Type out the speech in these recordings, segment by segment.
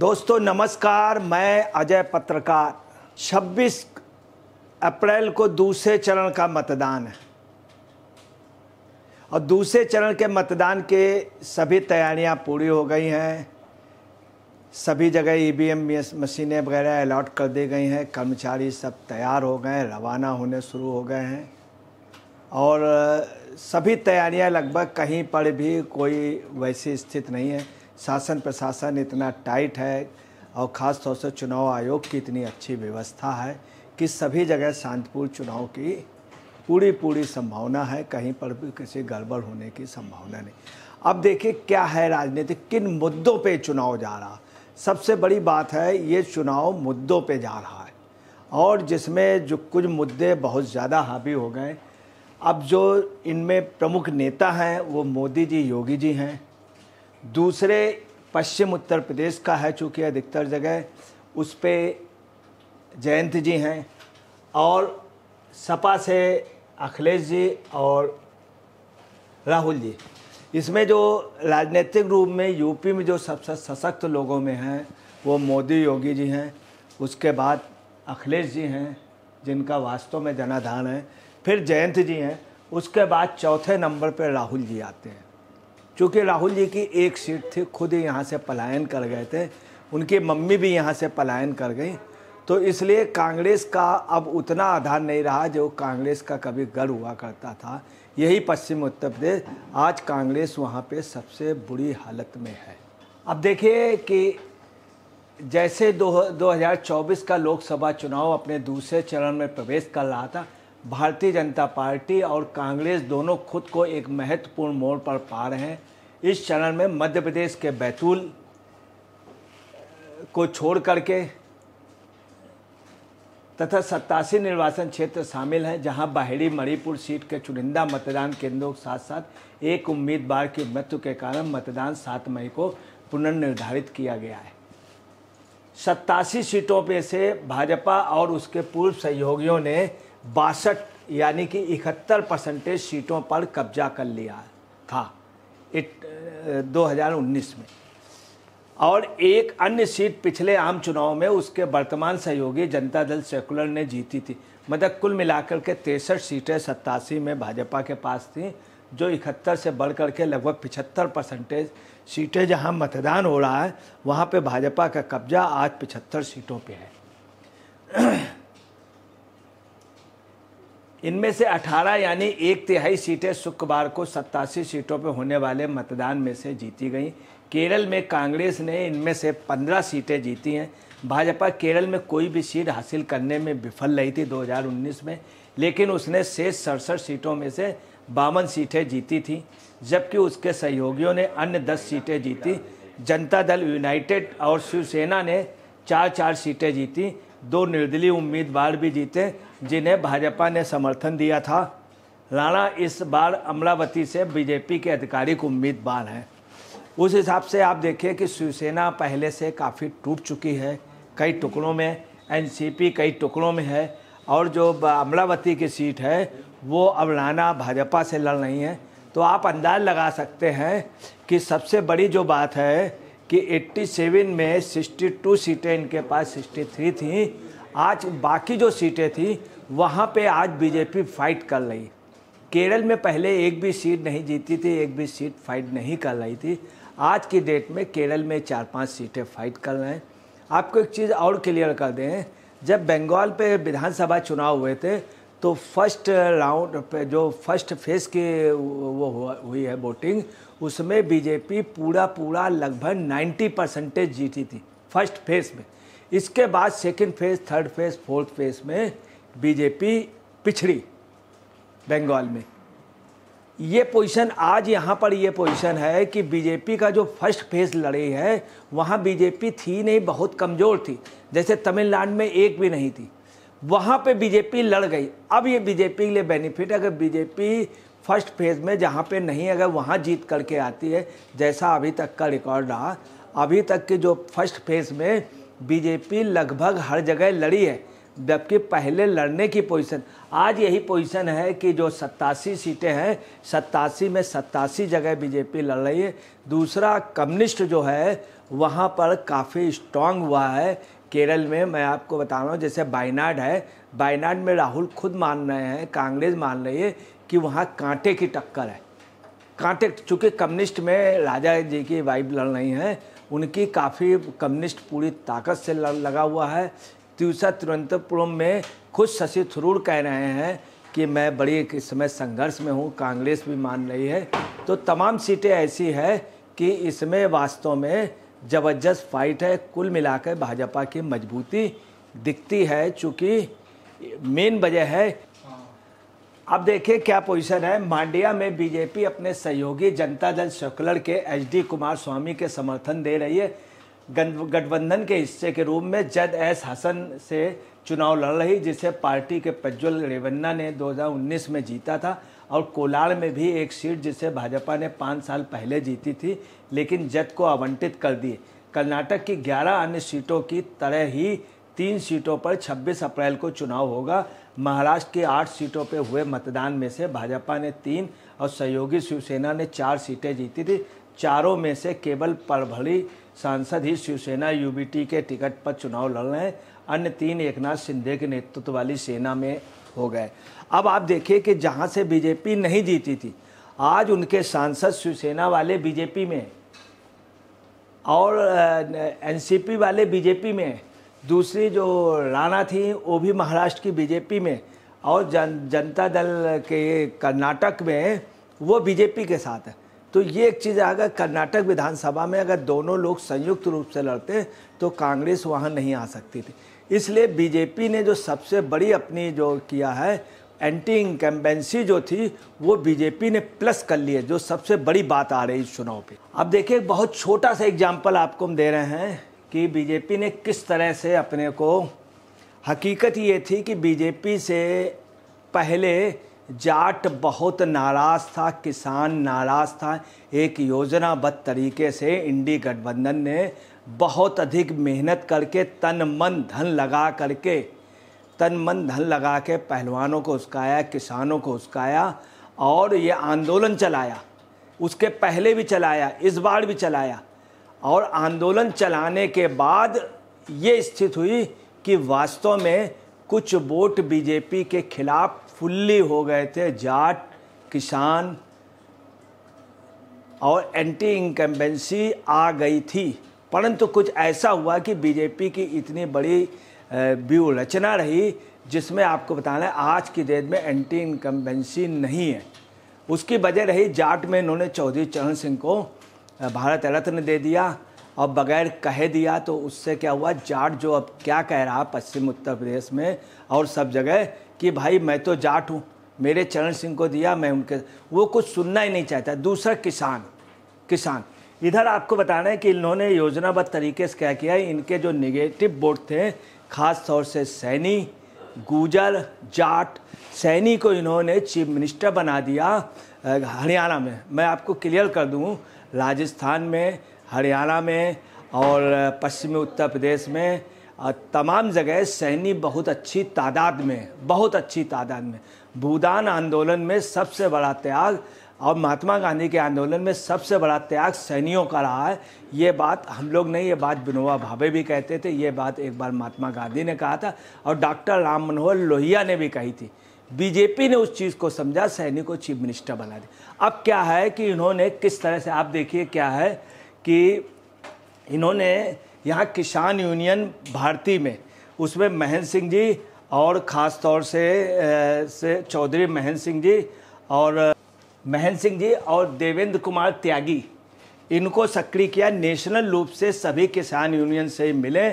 दोस्तों नमस्कार मैं अजय पत्रकार 26 अप्रैल को दूसरे चरण का मतदान है और दूसरे चरण के मतदान के सभी तैयारियां पूरी हो गई हैं सभी जगह एम e e मशीनें वगैरह अलॉट कर दी गई हैं कर्मचारी सब तैयार हो गए हैं रवाना होने शुरू हो गए हैं और सभी तैयारियां लगभग कहीं पर भी कोई वैसी स्थिति नहीं है शासन प्रशासन इतना टाइट है और ख़ास तौर से चुनाव आयोग की इतनी अच्छी व्यवस्था है कि सभी जगह शांतिपूर्ण चुनाव की पूरी पूरी संभावना है कहीं पर भी किसी गड़बड़ होने की संभावना नहीं अब देखिए क्या है राजनीति किन मुद्दों पे चुनाव जा रहा सबसे बड़ी बात है ये चुनाव मुद्दों पे जा रहा है और जिसमें जो कुछ मुद्दे बहुत ज़्यादा हावी हो गए अब जो इनमें प्रमुख नेता हैं वो मोदी जी योगी जी हैं दूसरे पश्चिम उत्तर प्रदेश का है चूँकि अधिकतर जगह उस पर जयंत जी हैं और सपा से अखिलेश जी और राहुल जी इसमें जो राजनीतिक रूप में यूपी में जो सबसे सशक्त लोगों में हैं वो मोदी योगी जी हैं उसके बाद अखिलेश जी हैं जिनका वास्तव में जनाधान है फिर जयंत जी हैं उसके बाद चौथे नंबर पर राहुल जी आते हैं चूँकि राहुल जी की एक सीट थी खुद ही यहाँ से पलायन कर गए थे उनकी मम्मी भी यहाँ से पलायन कर गई तो इसलिए कांग्रेस का अब उतना आधार नहीं रहा जो कांग्रेस का कभी गढ़ हुआ करता था यही पश्चिम उत्तर प्रदेश आज कांग्रेस वहाँ पे सबसे बुरी हालत में है अब देखिए कि जैसे दो 2024 का लोकसभा चुनाव अपने दूसरे चरण में प्रवेश कर रहा था भारतीय जनता पार्टी और कांग्रेस दोनों खुद को एक महत्वपूर्ण मोड़ पर पा रहे हैं इस चरण में मध्य प्रदेश के बैतूल को छोड़ करके तथा सत्तासी निर्वाचन क्षेत्र शामिल हैं जहां बाहरी मणिपुर सीट के चुनिंदा मतदान केंद्रों के साथ साथ एक उम्मीदवार की मृत्यु के कारण मतदान सात मई को पुनर्निर्धारित किया गया है सत्तासी सीटों पे से भाजपा और उसके पूर्व सहयोगियों ने बासठ यानी कि इकहत्तर परसेंटेज सीटों पर कब्जा कर लिया था इट 2019 में और एक अन्य सीट पिछले आम चुनाव में उसके वर्तमान सहयोगी जनता दल सेकुलर ने जीती थी मतलब कुल मिलाकर के तिरसठ सीटें सत्तासी में भाजपा के पास थीं जो इकहत्तर से बढ़ कर के लगभग पिछहत्तर परसेंटेज सीटें जहां मतदान हो रहा है वहां पे भाजपा का कब्जा आज पिछहत्तर सीटों पे है इनमें से 18 यानी एक तिहाई सीटें शुक्रवार को सत्तासी सीटों पर होने वाले मतदान में से जीती गई केरल में कांग्रेस ने इनमें से 15 सीटें जीती हैं भाजपा केरल में कोई भी सीट हासिल करने में विफल रही थी 2019 में लेकिन उसने शेष सड़सठ सीटों में से बावन सीटें जीती थी जबकि उसके सहयोगियों ने अन्य दस सीटें जीती जनता दल यूनाइटेड और शिवसेना ने चार चार सीटें जीती दो निर्दलीय उम्मीदवार भी जीते जिन्हें भाजपा ने समर्थन दिया था राणा इस बार अमरावती से बीजेपी के आधिकारिक उम्मीदवार हैं उस हिसाब से आप देखिए कि शिवसेना पहले से काफ़ी टूट चुकी है कई टुकड़ों में एनसीपी कई टुकड़ों में है और जो अमरावती की सीट है वो अब राणा भाजपा से लड़ रही हैं तो आप अंदाज लगा सकते हैं कि सबसे बड़ी जो बात है कि 87 में 62 सीटें इनके पास 63 थी आज बाकी जो सीटें थी वहाँ पे आज बीजेपी फाइट कर रही केरल में पहले एक भी सीट नहीं जीती थी एक भी सीट फाइट नहीं कर रही थी आज की डेट में केरल में चार पांच सीटें फाइट कर रहे हैं आपको एक चीज़ और क्लियर कर दें जब बंगाल पे विधानसभा चुनाव हुए थे तो फर्स्ट राउंड पे जो फर्स्ट फेज की वो हुई है वोटिंग उसमें बीजेपी पूरा पूरा लगभग 90 परसेंटेज जीती थी फर्स्ट फेज में इसके बाद second phase third phase fourth phase में बीजेपी पिछड़ी बंगाल में ये पोजीशन आज यहाँ पर ये पोजीशन है कि बीजेपी का जो फर्स्ट फेज लड़ी है वहाँ बीजेपी थी नहीं बहुत कमज़ोर थी जैसे तमिलनाडु में एक भी नहीं थी वहाँ पे बीजेपी लड़ गई अब ये बीजेपी के लिए बेनिफिट अगर बीजेपी फर्स्ट फेज में जहाँ पे नहीं अगर वहाँ जीत करके आती है जैसा अभी तक का रिकॉर्ड रहा अभी तक की जो फर्स्ट फेज में बीजेपी लगभग हर जगह लड़ी है जबकि पहले लड़ने की पोजीशन आज यही पोजीशन है कि जो सत्तासी सीटें हैं सत्तासी में सत्तासी जगह बीजेपी लड़ रही है दूसरा कम्युनिस्ट जो है वहाँ पर काफ़ी स्ट्रांग हुआ है केरल में मैं आपको बता रहा हूँ जैसे बायनाड है बायनाड में राहुल खुद मान रहे हैं कांग्रेस मान रही है कि वहाँ कांटे की टक्कर है कांटे चूँकि कम्युनिस्ट में राजा जी की वाइफ लड़ रही हैं उनकी काफ़ी कम्युनिस्ट पूरी ताकत से लगा हुआ है तीसरा तिरुवनंतपुरम में खुद शशि थरूर कह रहे हैं कि मैं बड़ी एक समय संघर्ष में हूँ कांग्रेस भी मान रही है तो तमाम सीटें ऐसी है कि इसमें वास्तव में ज़बरदस्त फाइट है कुल मिलाकर भाजपा की मजबूती दिखती है चूंकि मेन वजह है अब देखिए क्या पोजीशन है मांडिया में बीजेपी अपने सहयोगी जनता दल सेकुलर के एचडी कुमार स्वामी के समर्थन दे रही है गठबंधन के हिस्से के रूप में जद एस हसन से चुनाव लड़ रही जिसे पार्टी के प्रज्वल रेवन्ना ने 2019 में जीता था और कोलाड़ में भी एक सीट जिसे भाजपा ने पाँच साल पहले जीती थी लेकिन जद को आवंटित कर दी कर्नाटक की 11 अन्य सीटों की तरह ही तीन सीटों पर 26 अप्रैल को चुनाव होगा महाराष्ट्र की आठ सीटों पर हुए मतदान में से भाजपा ने तीन और सहयोगी शिवसेना ने चार सीटें जीती थी चारों में से केवल परभड़ी सांसद ही शिवसेना यूबीटी के टिकट पर चुनाव लड़ रहे हैं अन्य तीन एकनाथ शिंदे के नेतृत्व वाली सेना में हो गए अब आप देखिए कि जहाँ से बीजेपी नहीं जीती थी आज उनके सांसद शिवसेना वाले बीजेपी में और एनसीपी वाले बीजेपी में दूसरी जो राणा थी वो भी महाराष्ट्र की बीजेपी में और जन जनता दल के कर्नाटक में वो बीजेपी के साथ है तो ये एक चीज़ अगर कर्नाटक विधानसभा में अगर दोनों लोग संयुक्त रूप से लड़ते तो कांग्रेस वहाँ नहीं आ सकती थी इसलिए बीजेपी ने जो सबसे बड़ी अपनी जो किया है एंटी इंकम्बेंसी जो थी वो बीजेपी ने प्लस कर ली है जो सबसे बड़ी बात आ रही इस चुनाव पे अब देखिए बहुत छोटा सा एग्जाम्पल आपको हम दे रहे हैं कि बीजेपी ने किस तरह से अपने को हकीकत ये थी कि बीजेपी से पहले जाट बहुत नाराज़ था किसान नाराज़ था एक योजनाबद्ध तरीके से इंडी गठबंधन ने बहुत अधिक मेहनत करके तन मन धन लगा करके तन मन धन लगा के पहलवानों को उसकाया किसानों को उसकाया और ये आंदोलन चलाया उसके पहले भी चलाया इस बार भी चलाया और आंदोलन चलाने के बाद ये स्थिति हुई कि वास्तव में कुछ वोट बीजेपी के खिलाफ फुल्ली हो गए थे जाट किसान और एंटी इंकम्बेंसी आ गई थी परंतु कुछ ऐसा हुआ कि बीजेपी की इतनी बड़ी रचना रही जिसमें आपको बताना है आज की डेट में एंटी इनकम्बेंसी नहीं है उसकी वजह रही जाट में इन्होंने चौधरी चरण सिंह को भारत रत्न दे दिया और बगैर कहे दिया तो उससे क्या हुआ जाट जो अब क्या कह रहा पश्चिम उत्तर प्रदेश में और सब जगह कि भाई मैं तो जाट हूँ मेरे चरण सिंह को दिया मैं उनके वो कुछ सुनना ही नहीं चाहता दूसरा किसान किसान इधर आपको बताना है कि इन्होंने योजनाबद्ध तरीके से क्या किया है इनके जो निगेटिव वोट थे खास तौर से सैनी गुजर जाट सैनी को इन्होंने चीफ मिनिस्टर बना दिया हरियाणा में मैं आपको क्लियर कर दूं राजस्थान में हरियाणा में और पश्चिमी उत्तर प्रदेश में तमाम जगह सैनी बहुत अच्छी तादाद में बहुत अच्छी तादाद में भूदान आंदोलन में सबसे बड़ा त्याग और महात्मा गांधी के आंदोलन में सबसे बड़ा त्याग सैनियों का रहा है ये बात हम लोग नहीं ये बात विनोबा भावे भी कहते थे ये बात एक बार महात्मा गांधी ने कहा था और डॉक्टर राम मनोहर लोहिया ने भी कही थी बीजेपी ने उस चीज़ को समझा सैनी को चीफ मिनिस्टर बना दिया अब क्या है कि इन्होंने किस तरह से आप देखिए क्या है कि इन्होंने यहाँ किसान यूनियन भारती में उसमें महेंद्र सिंह जी और ख़ास तौर से, से चौधरी महेंद्र सिंह जी और महेंद्र सिंह जी और देवेंद्र कुमार त्यागी इनको सक्रिय किया नेशनल रूप से सभी किसान यूनियन से मिले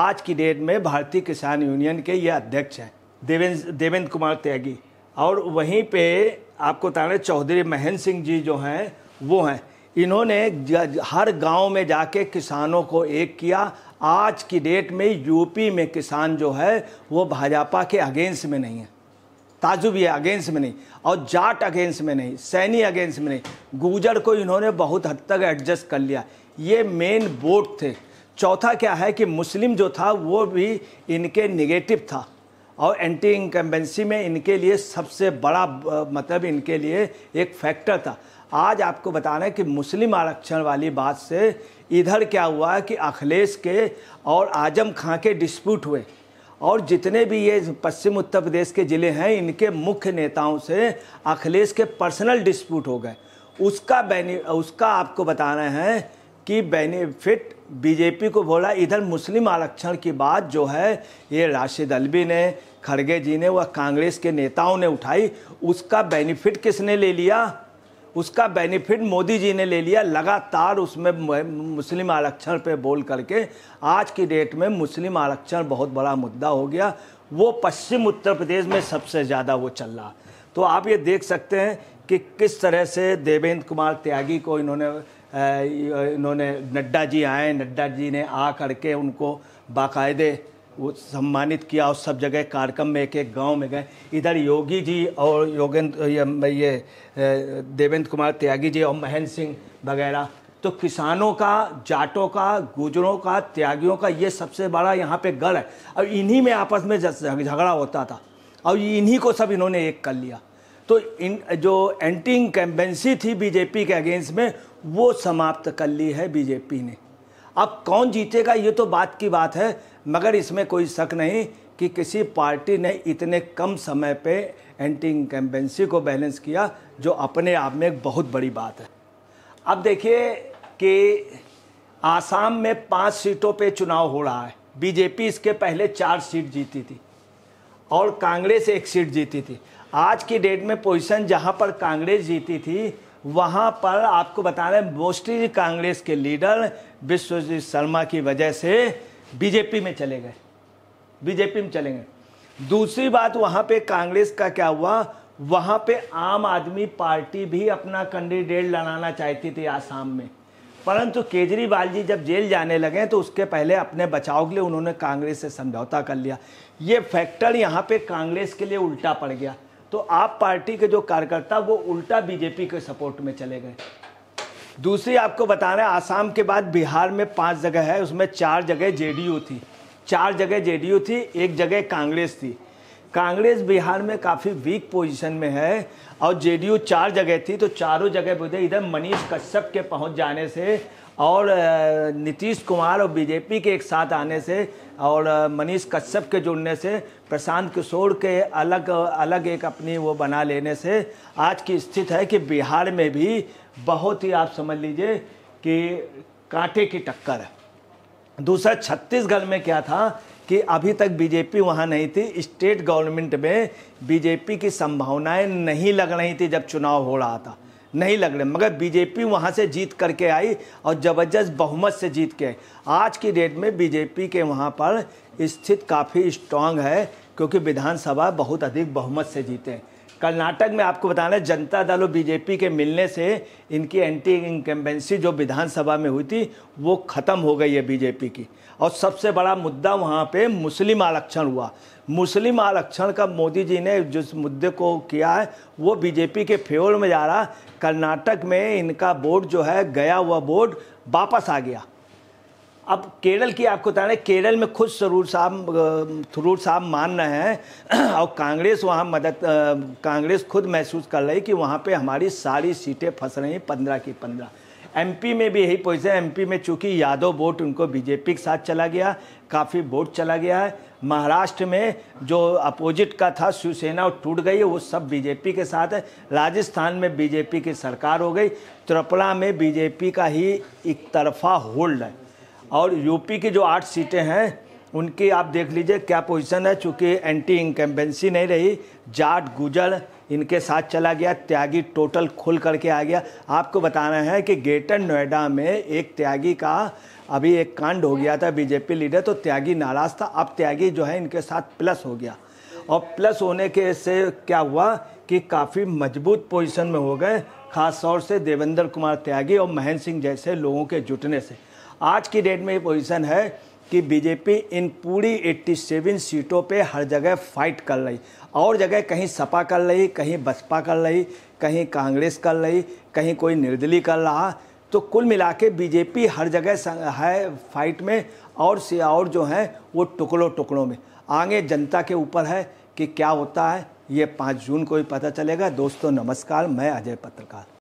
आज की डेट में भारतीय किसान यूनियन के ये अध्यक्ष हैं देवेंद्र देवेंद्र कुमार त्यागी और वहीं पे आपको बता रहे चौधरी महेंद्र सिंह जी जो हैं वो हैं इन्होंने हर गांव में जाके किसानों को एक किया आज की डेट में यूपी में किसान जो है वो भाजपा के अगेंस्ट में नहीं है ताजुब ये अगेंस्ट में नहीं और जाट अगेंस्ट में नहीं सैनी अगेंस्ट में नहीं गुजर को इन्होंने बहुत हद तक एडजस्ट कर लिया ये मेन बोट थे चौथा क्या है कि मुस्लिम जो था वो भी इनके निगेटिव था और एंटी इंकम्बेंसी में इनके लिए सबसे बड़ा मतलब इनके लिए एक फैक्टर था आज आपको बताना है कि मुस्लिम आरक्षण वाली बात से इधर क्या हुआ कि अखिलेश के और आजम खां के डिस्प्यूट हुए और जितने भी ये पश्चिम उत्तर प्रदेश के ज़िले हैं इनके मुख्य नेताओं से अखिलेश के पर्सनल डिस्प्यूट हो गए उसका बेनि उसका आपको बता रहे हैं कि बेनिफिट बीजेपी को बोला इधर मुस्लिम आरक्षण की बात जो है ये राशिद अलवी ने खड़गे जी ने व कांग्रेस के नेताओं ने उठाई उसका बेनिफिट किसने ले लिया उसका बेनिफिट मोदी जी ने ले लिया लगातार उसमें मुस्लिम आरक्षण पे बोल करके आज की डेट में मुस्लिम आरक्षण बहुत बड़ा मुद्दा हो गया वो पश्चिम उत्तर प्रदेश में सबसे ज़्यादा वो चल रहा तो आप ये देख सकते हैं कि किस तरह से देवेंद्र कुमार त्यागी को इन्होंने इन्होंने नड्डा जी आए नड्डा जी ने आ करके उनको बाकायदे वो सम्मानित किया और सब जगह कार्यक्रम में एक एक गांव में गए इधर योगी जी और योगेंद्र ये, ये देवेंद्र कुमार त्यागी जी और महेंद्र सिंह वगैरह तो किसानों का जाटों का गुजरों का त्यागियों का ये सबसे बड़ा यहाँ पे गढ़ है और इन्हीं में आपस में झगड़ा होता था और इन्हीं को सब इन्होंने एक कर लिया तो इन जो एंटी इनकम्बेंसी थी बीजेपी के अगेंस्ट में वो समाप्त कर ली है बीजेपी ने अब कौन जीतेगा ये तो बात की बात है मगर इसमें कोई शक नहीं कि किसी पार्टी ने इतने कम समय पे एंटी इनकम्बेंसी को बैलेंस किया जो अपने आप में एक बहुत बड़ी बात है अब देखिए कि आसाम में पाँच सीटों पे चुनाव हो रहा है बीजेपी इसके पहले चार सीट जीती थी और कांग्रेस एक सीट जीती थी आज की डेट में पोजीशन जहां पर कांग्रेस जीती थी वहां पर आपको बता रहे मोस्टली कांग्रेस के लीडर विश्वजीत शर्मा की वजह से बीजेपी में चले गए बीजेपी में चले गए दूसरी बात वहाँ पे कांग्रेस का क्या हुआ वहाँ पे आम आदमी पार्टी भी अपना कैंडिडेट लड़ाना चाहती थी आसाम में परंतु केजरीवाल जी जब जेल जाने लगे तो उसके पहले अपने बचाव के लिए उन्होंने कांग्रेस से समझौता कर लिया ये फैक्टर यहाँ पे कांग्रेस के लिए उल्टा पड़ गया तो आप पार्टी के जो कार्यकर्ता वो उल्टा बीजेपी के सपोर्ट में चले गए दूसरी आपको बता रहे हैं आसाम के बाद बिहार में पांच जगह है उसमें चार जगह जेडीयू थी चार जगह जेडीयू थी एक जगह कांग्रेस थी कांग्रेस बिहार में काफ़ी वीक पोजीशन में है और जेडीयू चार जगह थी तो चारों जगह बोलते इधर मनीष कश्यप के पहुंच जाने से और नीतीश कुमार और बीजेपी के एक साथ आने से और मनीष कश्यप के जुड़ने से प्रशांत किशोर के अलग अलग एक अपनी वो बना लेने से आज की स्थिति है कि बिहार में भी बहुत ही आप समझ लीजिए कि कांटे की टक्कर है दूसरा छत्तीसगढ़ में क्या था कि अभी तक बीजेपी वहाँ नहीं थी स्टेट गवर्नमेंट में बीजेपी की संभावनाएं नहीं लग रही थी जब चुनाव हो रहा था नहीं लग रहे मगर बीजेपी वहाँ से जीत करके आई और ज़बरदस्त बहुमत से जीत के आज की डेट में बीजेपी के वहाँ पर स्थित काफ़ी स्ट्रांग है क्योंकि विधानसभा बहुत अधिक बहुमत से जीते हैं कर्नाटक में आपको बताना है जनता दल और बीजेपी के मिलने से इनकी एंटी इनकम्बेंसी जो विधानसभा में हुई थी वो ख़त्म हो गई है बीजेपी की और सबसे बड़ा मुद्दा वहाँ पे मुस्लिम आरक्षण हुआ मुस्लिम आरक्षण का मोदी जी ने जिस मुद्दे को किया है वो बीजेपी के फेवर में जा रहा कर्नाटक में इनका बोर्ड जो है गया हुआ बोर्ड वापस आ गया अब केरल की आपको बता रहे केरल में खुद सरूर साहब थरूर साहब मान रहे हैं और कांग्रेस वहाँ मदद कांग्रेस खुद महसूस कर रही कि वहाँ पे हमारी सारी सीटें फंस रही हैं पंद्रह की पंद्रह एमपी में भी यही पोजिशन एमपी में चूंकि यादव वोट उनको बीजेपी के साथ चला गया काफ़ी वोट चला गया है महाराष्ट्र में जो अपोजिट का था शिवसेना टूट गई वो सब बीजेपी के साथ है राजस्थान में बीजेपी की सरकार हो गई त्रिपुरा में बीजेपी का ही एक तरफा होल्ड है और यूपी की जो आठ सीटें हैं उनकी आप देख लीजिए क्या पोजीशन है चूँकि एंटी इंकम्बेंसी नहीं रही जाट गुजर इनके साथ चला गया त्यागी टोटल खुल करके आ गया आपको बताना है कि ग्रेटर नोएडा में एक त्यागी का अभी एक कांड हो गया था बीजेपी लीडर तो त्यागी नाराज़ था अब त्यागी जो है इनके साथ प्लस हो गया और प्लस होने के से क्या हुआ कि काफ़ी मजबूत पोजिशन में हो गए खास तौर से देवेंद्र कुमार त्यागी और महेंद्र सिंह जैसे लोगों के जुटने से आज की डेट में ये पोजीशन है कि बीजेपी इन पूरी 87 सीटों पे हर जगह फाइट कर रही और जगह कहीं सपा कर रही कहीं बसपा कर रही कहीं कांग्रेस कर रही कहीं कोई निर्दलीय कर रहा तो कुल मिला के बीजेपी हर जगह है फाइट में और से और जो है वो टुकड़ों टुकड़ों में आगे जनता के ऊपर है कि क्या होता है ये पाँच जून को ही पता चलेगा दोस्तों नमस्कार मैं अजय पत्रकार